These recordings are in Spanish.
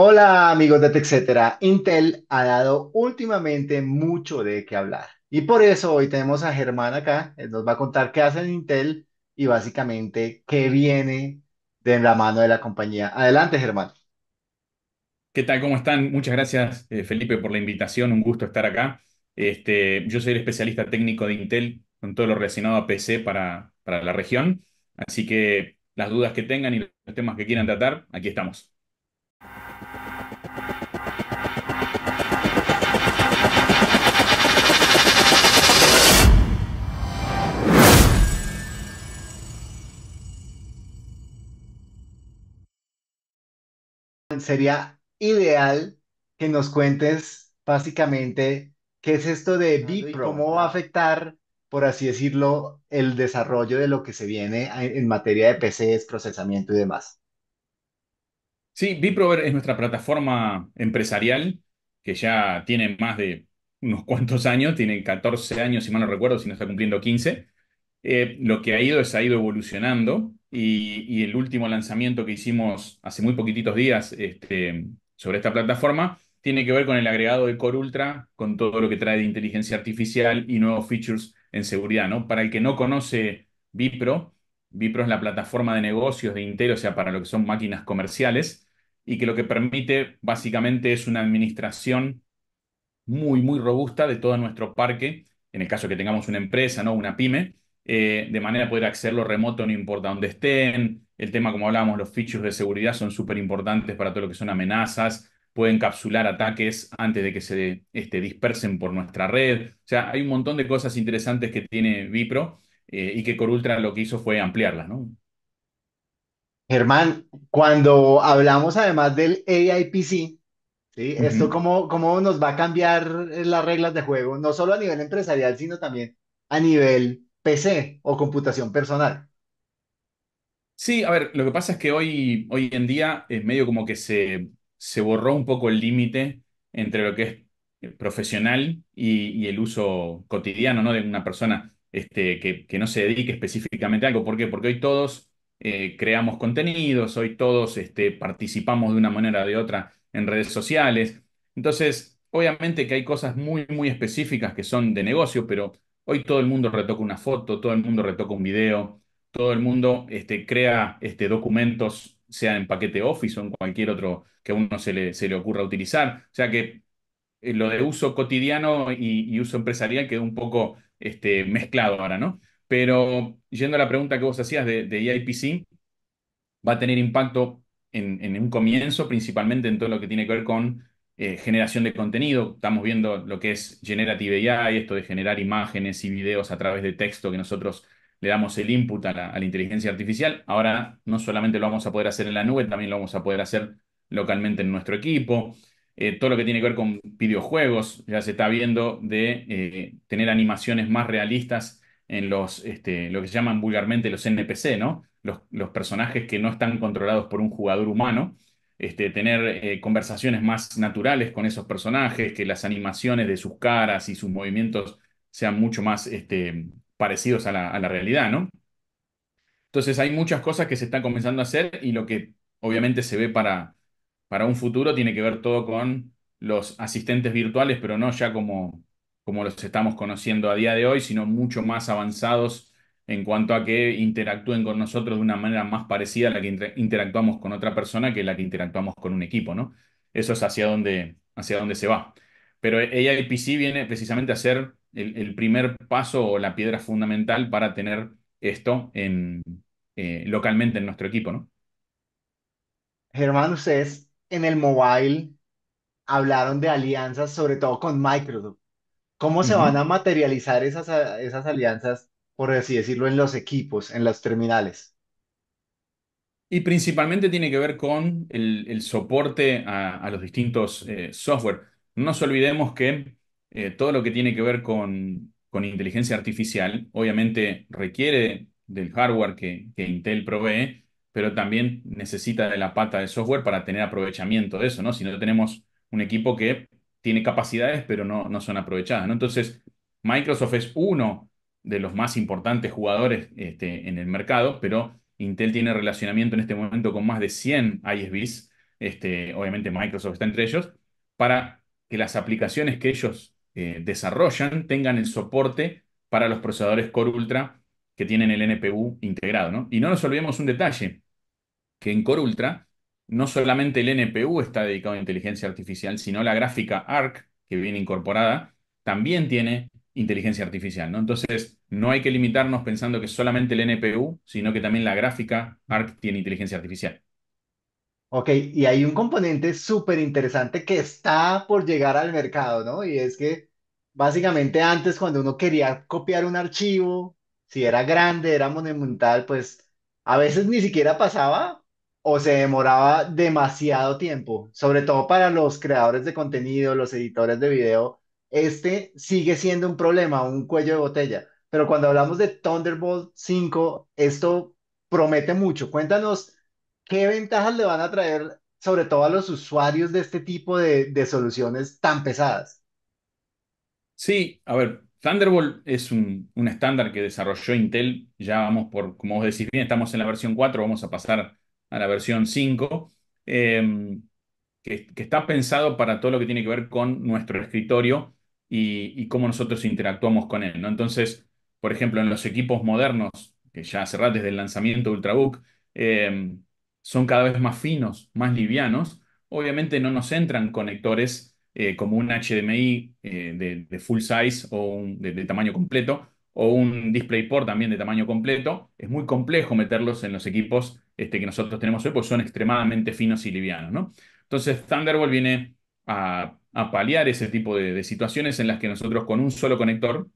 Hola amigos de TechCetera, Intel ha dado últimamente mucho de qué hablar y por eso hoy tenemos a Germán acá, nos va a contar qué hace en Intel y básicamente qué viene de la mano de la compañía. Adelante Germán. ¿Qué tal? ¿Cómo están? Muchas gracias eh, Felipe por la invitación, un gusto estar acá. Este, yo soy el especialista técnico de Intel con todo lo relacionado a PC para, para la región, así que las dudas que tengan y los temas que quieran tratar, aquí estamos. sería ideal que nos cuentes básicamente qué es esto de Bipro, cómo va a afectar, por así decirlo, el desarrollo de lo que se viene en materia de PCs, procesamiento y demás. Sí, Bipro es nuestra plataforma empresarial que ya tiene más de unos cuantos años, tiene 14 años, si mal no recuerdo, si no está cumpliendo 15. Eh, lo que ha ido es ha ido evolucionando y, el último lanzamiento que hicimos hace muy poquititos días este, sobre esta plataforma tiene que ver con el agregado de Core Ultra, con todo lo que trae de inteligencia artificial y nuevos features en seguridad. Para el que no conoce Bipro, Bipro es la plataforma de negocios de Intel, o sea, para lo que son máquinas comerciales, y que lo que permite básicamente es una administración muy, muy robusta de todo nuestro parque, en el caso que tengamos una empresa, ¿no? una pyme, eh, de manera de poder accederlo remoto, no importa dónde estén. El tema, como hablábamos, los features de seguridad son súper importantes para todo lo que son amenazas. Pueden capsular ataques antes de que se este, dispersen por nuestra red. O sea, hay un montón de cosas interesantes que tiene Vipro eh, y que Corultra lo que hizo fue ampliarlas, ¿no? Germán, cuando hablamos además del AIPC, ¿Sí? Esto cómo, nos va a cambiar las reglas de juego, no solo a nivel empresarial, sino también a nivel PC o computación personal. Sí, a ver, lo que pasa es que hoy, hoy en día es eh, medio como que se, se borró un poco el límite entre lo que es eh, profesional y, y, el uso cotidiano ¿no? de una persona este, que, no se dedique específicamente a algo. ¿Por qué? Porque hoy todos eh, creamos contenidos, hoy todos este, participamos de una manera o de otra en redes sociales. Entonces, obviamente que hay cosas muy, muy específicas que son de negocio, pero Hoy todo el mundo retoca una foto, todo el mundo retoca un video, todo el mundo este, crea este, documentos, sea en paquete Office o en cualquier otro que a uno se le, ocurra utilizar. O sea que eh, lo de uso cotidiano y, uso empresarial quedó un poco este, mezclado ahora, ¿no? Pero yendo a la pregunta que vos hacías de, de e va a tener impacto en, un comienzo, principalmente en todo lo que tiene que ver con eh, generación de contenido, estamos viendo lo que es Generative AI, esto de generar imágenes y videos a través de texto que nosotros le damos el input a la, inteligencia artificial. Ahora no solamente lo vamos a poder hacer en la nube, también lo vamos a poder hacer localmente en nuestro equipo. Eh, todo lo que tiene que ver con videojuegos, ya se está viendo de eh, tener animaciones más realistas en los, este, lo que se llaman vulgarmente los NPC, ¿no? los, personajes que no están controlados por un jugador humano, este, tener eh, conversaciones más naturales con esos personajes, que las animaciones de sus caras y sus movimientos sean mucho más este, parecidos a la, realidad, ¿no? Entonces hay muchas cosas que se están comenzando a hacer y lo que obviamente se ve para, para un futuro tiene que ver todo con los asistentes virtuales, pero no ya como, como los estamos conociendo a día de hoy, sino mucho más avanzados en cuanto a que interactúen con nosotros de una manera más parecida a la que interactuamos con otra persona que la que interactuamos con un equipo, ¿no? Eso es hacia dónde hacia se va. Pero el AIPC viene precisamente a ser el, primer paso o la piedra fundamental para tener esto eh, localmente en nuestro equipo, ¿no? Germán, ustedes en el mobile hablaron de alianzas, sobre todo con Microsoft. ¿Cómo se van a materializar esas, esas alianzas por así decirlo, en los equipos, en las terminales. Y principalmente tiene que ver con el, soporte a, los distintos eh, software. No nos olvidemos que eh, todo lo que tiene que ver con, inteligencia artificial, obviamente requiere del hardware que, Intel provee, pero también necesita de la pata de software para tener aprovechamiento de eso, ¿no? Si no tenemos un equipo que tiene capacidades, pero no, no son aprovechadas, ¿no? Entonces, Microsoft es uno de los más importantes jugadores este, en el mercado, pero Intel tiene relacionamiento en este momento con más de 100 ISVs, este, obviamente Microsoft está entre ellos, para que las aplicaciones que ellos eh, desarrollan tengan el soporte para los procesadores Core Ultra que tienen el NPU integrado. Y no nos olvidemos un detalle, que en Core Ultra no solamente el NPU está dedicado a inteligencia artificial, sino la gráfica ARC, que viene incorporada, también tiene inteligencia artificial, ¿no? Entonces, no hay que limitarnos pensando que solamente el NPU, sino que también la gráfica ARC tiene inteligencia artificial. Ok, y hay un componente súper interesante que está por llegar al mercado, ¿no? Y es que básicamente antes cuando uno quería copiar un archivo, si era grande, era monumental, pues a veces ni siquiera pasaba o se demoraba demasiado tiempo, sobre todo para los creadores de contenido, los editores de video este sigue siendo un problema, un cuello de botella. Pero cuando hablamos de Thunderbolt 5, esto promete mucho. Cuéntanos qué ventajas le van a traer, sobre todo a los usuarios de este tipo de, soluciones tan pesadas. Sí, a ver, Thunderbolt es un, estándar que desarrolló Intel. Ya vamos por, como vos decís bien, estamos en la versión 4, vamos a pasar a la versión 5. Em, que, está pensado para todo lo que tiene que ver con nuestro escritorio y, cómo nosotros interactuamos con él. ¿no? Entonces, por ejemplo, en los equipos modernos, que ya hace desde el lanzamiento de Ultrabook, eh, son cada vez más finos, más livianos. Obviamente no nos entran conectores eh, como un HDMI eh, de, full size o de, tamaño completo o un DisplayPort también de tamaño completo. Es muy complejo meterlos en los equipos este, que nosotros tenemos hoy, porque son extremadamente finos y livianos. ¿no? Entonces Thunderbolt viene a a paliar ese tipo de, situaciones en las que nosotros con un solo conector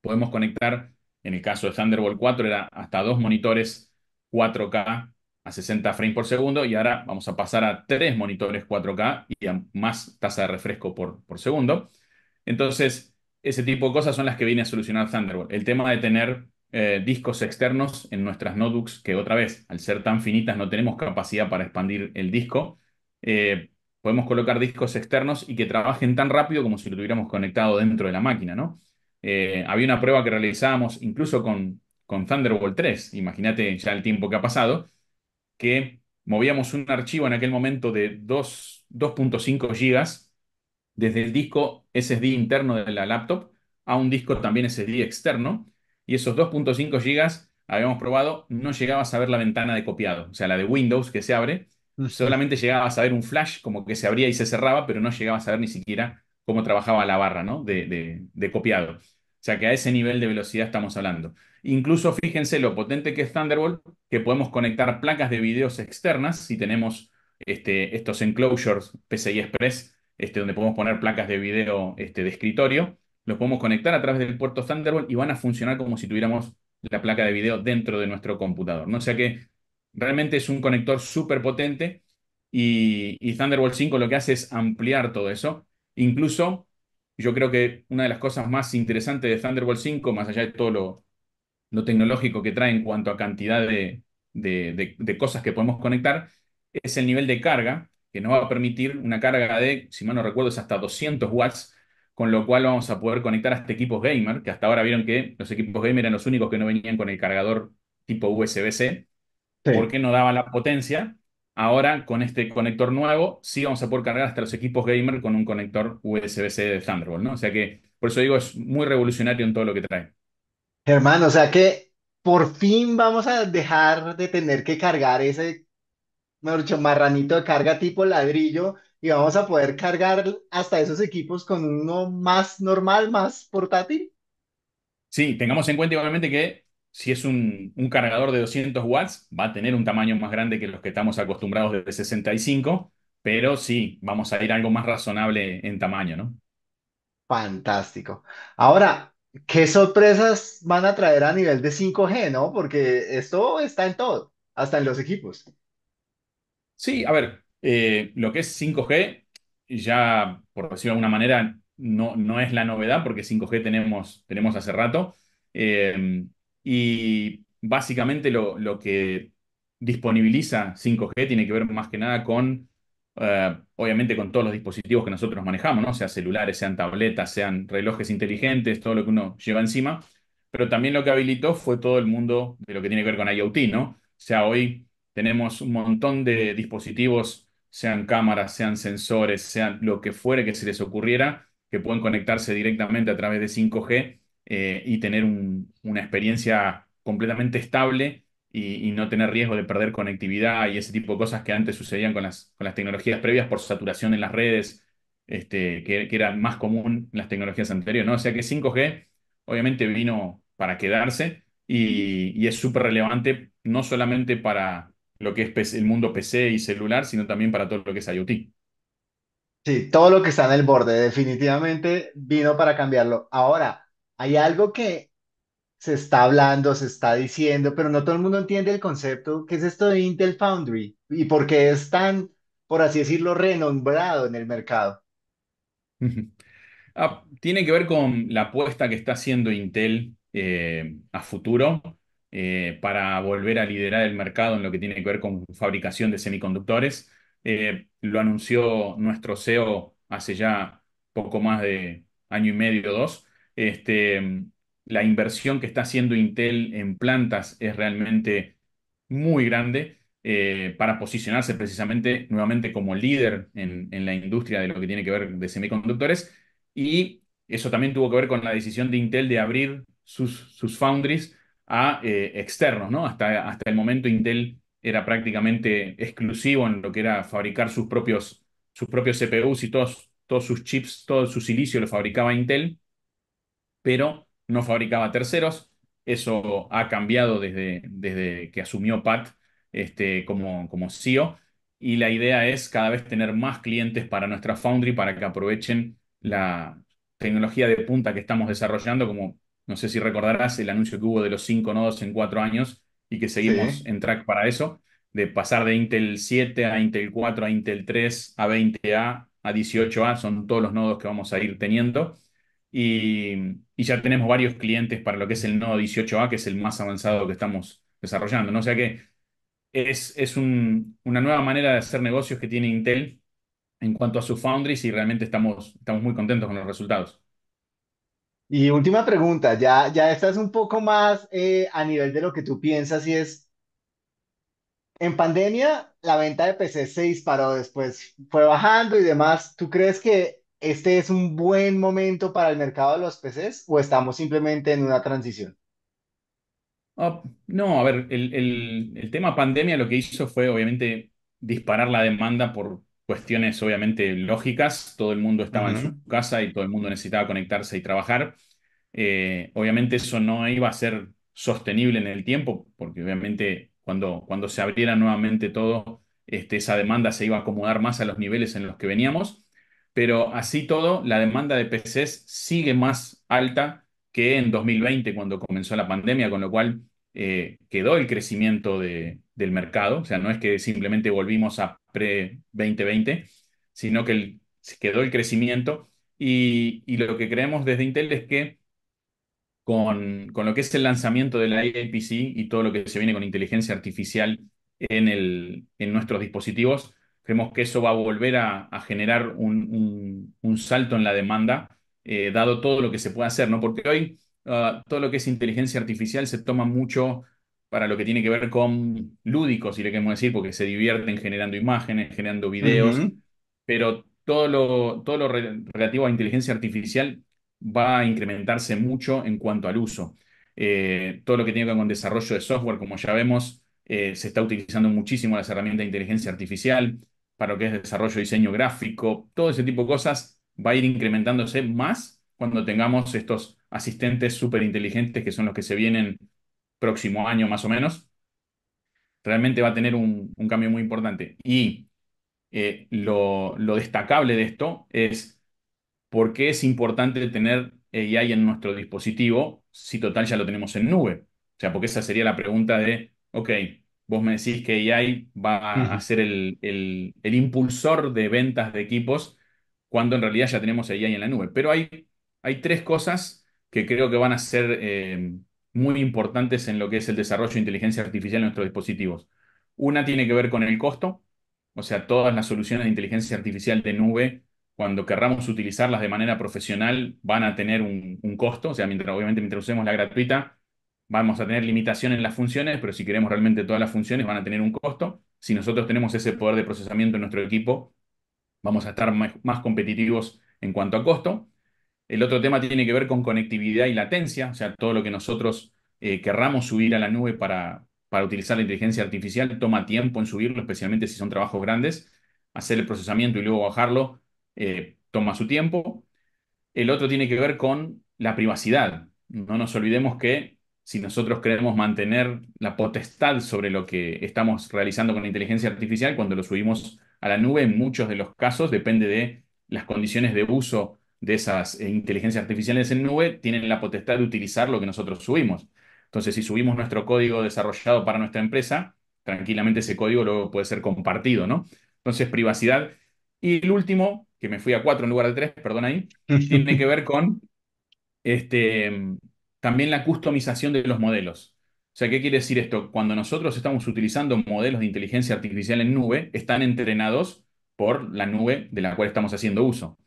podemos conectar, en el caso de Thunderbolt 4 era hasta dos monitores 4K a 60 frames por segundo y ahora vamos a pasar a tres monitores 4K y a más tasa de refresco por, segundo. Entonces, ese tipo de cosas son las que viene a solucionar Thunderbolt. El tema de tener eh, discos externos en nuestras notebooks, que otra vez, al ser tan finitas, no tenemos capacidad para expandir el disco. Eh, podemos colocar discos externos y que trabajen tan rápido como si lo tuviéramos conectado dentro de la máquina, ¿no? Eh, había una prueba que realizábamos incluso con, con Thunderbolt 3, imagínate ya el tiempo que ha pasado, que movíamos un archivo en aquel momento de 2.5 gigas desde el disco SSD interno de la laptop a un disco también SSD externo, y esos 2.5 gigas habíamos probado, no llegabas a ver la ventana de copiado, o sea, la de Windows que se abre, Solamente llegabas a ver un flash, como que se abría y se cerraba, pero no llegabas a ver ni siquiera cómo trabajaba la barra ¿no? de, copiado. O sea que a ese nivel de velocidad estamos hablando. Incluso fíjense lo potente que es Thunderbolt, que podemos conectar placas de videos externas, si tenemos este, estos enclosures PCI Express, este, donde podemos poner placas de video este, de escritorio, los podemos conectar a través del puerto Thunderbolt y van a funcionar como si tuviéramos la placa de video dentro de nuestro computador. ¿no? O sea que Realmente es un conector súper potente y, Thunderbolt 5 lo que hace es ampliar todo eso. Incluso yo creo que una de las cosas más interesantes de Thunderbolt 5, más allá de todo lo, tecnológico que trae en cuanto a cantidad de, de cosas que podemos conectar, es el nivel de carga, que nos va a permitir una carga de, si mal no recuerdo, es hasta 200 watts, con lo cual vamos a poder conectar hasta equipos gamer, que hasta ahora vieron que los equipos gamer eran los únicos que no venían con el cargador tipo USB-C porque no daba la potencia. Ahora con este conector nuevo sí vamos a poder cargar hasta los equipos gamer con un conector USB-C de Thunderbolt, ¿no? O sea que por eso digo es muy revolucionario en todo lo que trae. Germán, o sea que por fin vamos a dejar de tener que cargar ese, mucho marranito de carga tipo ladrillo y vamos a poder cargar hasta esos equipos con uno más normal, más portátil. Sí, tengamos en cuenta igualmente que si es un, cargador de 200 watts, va a tener un tamaño más grande que los que estamos acostumbrados de 65, pero sí, vamos a ir algo más razonable en tamaño, ¿no? Fantástico. Ahora, ¿qué sorpresas van a traer a nivel de 5G, no? Porque esto está en todo, hasta en los equipos. Sí, a ver, eh, lo que es 5G, ya por decirlo de alguna manera, no, no es la novedad, porque 5G tenemos, tenemos hace rato. Eh, y básicamente lo, que disponibiliza 5G tiene que ver más que nada con, eh, obviamente, con todos los dispositivos que nosotros manejamos, ¿no? sea celulares, sean tabletas, sean relojes inteligentes, todo lo que uno lleva encima. Pero también lo que habilitó fue todo el mundo de lo que tiene que ver con IoT, ¿no? O sea, hoy tenemos un montón de dispositivos, sean cámaras, sean sensores, sean lo que fuere que se les ocurriera, que pueden conectarse directamente a través de 5G eh, y tener una experiencia completamente estable y, no tener riesgo de perder conectividad y ese tipo de cosas que antes sucedían con las, tecnologías previas por saturación en las redes, este, que, que, era más común en las tecnologías anteriores. ¿no? O sea que 5G obviamente vino para quedarse y, y es súper relevante no solamente para lo que es el mundo PC y celular, sino también para todo lo que es IoT. Sí, todo lo que está en el borde definitivamente vino para cambiarlo. Ahora, hay algo que se está hablando, se está diciendo, pero no todo el mundo entiende el concepto. que es esto de Intel Foundry? ¿Y por qué es tan, por así decirlo, renombrado en el mercado? Ah, tiene que ver con la apuesta que está haciendo Intel eh, a futuro eh, para volver a liderar el mercado en lo que tiene que ver con fabricación de semiconductores. Eh, lo anunció nuestro CEO hace ya poco más de año y medio, o dos, este, mm, la inversión que está haciendo Intel en plantas es realmente muy grande eh, para posicionarse precisamente nuevamente como líder en, la industria de lo que tiene que ver de semiconductores. Y eso también tuvo que ver con la decisión de Intel de abrir sus, sus foundries a eh, externos, ¿no? Hasta, hasta el momento Intel era prácticamente exclusivo en lo que era fabricar sus propios, sus propios CPUs y todos, todos sus chips, todo su silicio lo fabricaba Intel pero no fabricaba terceros. Eso ha cambiado desde, desde que asumió Pat este, como, como CEO. Y la idea es cada vez tener más clientes para nuestra Foundry para que aprovechen la tecnología de punta que estamos desarrollando, como no sé si recordarás el anuncio que hubo de los cinco nodos en cuatro años y que seguimos en track para eso, de pasar de Intel 7 a Intel 4, a Intel 3, a 20A, a 18A, son todos los nodos que vamos a ir teniendo. Y, ya tenemos varios clientes para lo que es el nodo 18A, que es el más avanzado que estamos desarrollando. ¿no? O sea que es, es una nueva manera de hacer negocios que tiene Intel en cuanto a su Foundry y realmente estamos, estamos muy contentos con los resultados. Y última pregunta, ya, ya esta un poco más eh, a nivel de lo que tú piensas y es, en pandemia la venta de PC se disparó, después fue bajando y demás, ¿tú crees que ¿este es un buen momento para el mercado de los PCs o estamos simplemente en una transición? Ah, no, a ver, el, el, tema pandemia lo que hizo fue obviamente disparar la demanda por cuestiones obviamente lógicas. Todo el mundo estaba en su casa y todo el mundo necesitaba conectarse y trabajar. Eh, obviamente eso no iba a ser sostenible en el tiempo, porque obviamente cuando, cuando se abriera nuevamente todo, este, esa demanda se iba a acomodar más a los niveles en los que veníamos pero así todo, la demanda de PCs sigue más alta que en 2020 cuando comenzó la pandemia, con lo cual eh, quedó el crecimiento del mercado, o sea, no es que simplemente volvimos a pre-2020, sino que quedó el crecimiento y, lo que creemos desde Intel es que con, lo que es el lanzamiento de la IPC y todo lo que se viene con inteligencia artificial en nuestros dispositivos, Creemos que eso va a volver a, generar un, salto en la demanda, eh, dado todo lo que se puede hacer, ¿no? Porque hoy ah, todo lo que es inteligencia artificial se toma mucho para lo que tiene que ver con lúdicos, si le queremos decir, porque se divierten generando imágenes, generando videos, pero todo lo, todo lo relativo a inteligencia artificial va a incrementarse mucho en cuanto al uso. Eh, todo lo que tiene que ver con desarrollo de software, como ya vemos, eh, se está utilizando muchísimo las herramientas de inteligencia artificial, para lo que es desarrollo, diseño gráfico, todo ese tipo de cosas va a ir incrementándose más cuando tengamos estos asistentes súper inteligentes que son los que se vienen próximo año más o menos. Realmente va a tener un, cambio muy importante. Y eh, lo, lo, destacable de esto es por qué es importante tener AI en nuestro dispositivo si total ya lo tenemos en nube. O sea, porque esa sería la pregunta de, ok, vos me decís que AI va a ser el, impulsor de ventas de equipos cuando en realidad ya tenemos AI en la nube. Pero hay, hay tres cosas que creo que van a ser eh, muy importantes en lo que es el desarrollo de inteligencia artificial en nuestros dispositivos. Una tiene que ver con el costo, o sea, todas las soluciones de inteligencia artificial de nube, cuando querramos utilizarlas de manera profesional, van a tener un, costo, o sea, mientras, obviamente mientras usemos la gratuita, vamos a tener limitaciones en las funciones, pero si queremos realmente todas las funciones van a tener un costo. Si nosotros tenemos ese poder de procesamiento en nuestro equipo, vamos a estar más, competitivos en cuanto a costo. El otro tema tiene que ver con conectividad y latencia, o sea, todo lo que nosotros eh, querramos subir a la nube para, utilizar la inteligencia artificial toma tiempo en subirlo, especialmente si son trabajos grandes. Hacer el procesamiento y luego bajarlo eh, toma su tiempo. El otro tiene que ver con la privacidad. No nos olvidemos que si nosotros queremos mantener la potestad sobre lo que estamos realizando con la inteligencia artificial, cuando lo subimos a la nube, en muchos de los casos depende de las condiciones de uso de esas eh, inteligencias artificiales en nube, tienen la potestad de utilizar lo que nosotros subimos. Entonces, si subimos nuestro código desarrollado para nuestra empresa, tranquilamente ese código luego puede ser compartido, ¿no? Entonces, privacidad. Y el último, que me fui a cuatro en lugar de tres, perdón ahí, tiene que ver con este, también la customización de los modelos. O sea, ¿qué quiere decir esto? Cuando nosotros estamos utilizando modelos de inteligencia artificial en nube, están entrenados por la nube de la cual estamos haciendo uso.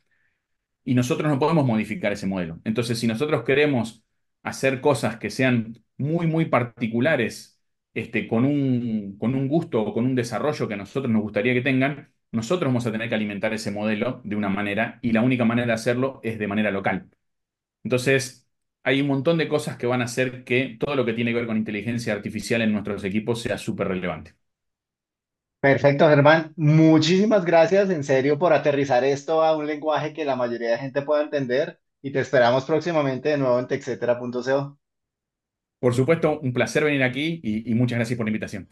Y nosotros no podemos modificar ese modelo. Entonces, si nosotros queremos hacer cosas que sean muy, muy particulares, este, con, un, con un gusto o con un desarrollo que a nosotros nos gustaría que tengan, nosotros vamos a tener que alimentar ese modelo de una manera y la única manera de hacerlo es de manera local. Entonces, hay un montón de cosas que van a hacer que todo lo que tiene que ver con inteligencia artificial en nuestros equipos sea súper relevante. Perfecto, Germán. Muchísimas gracias, en serio, por aterrizar esto a un lenguaje que la mayoría de gente pueda entender y te esperamos próximamente de nuevo en texetera.co. Por supuesto, un placer venir aquí y, y muchas gracias por la invitación.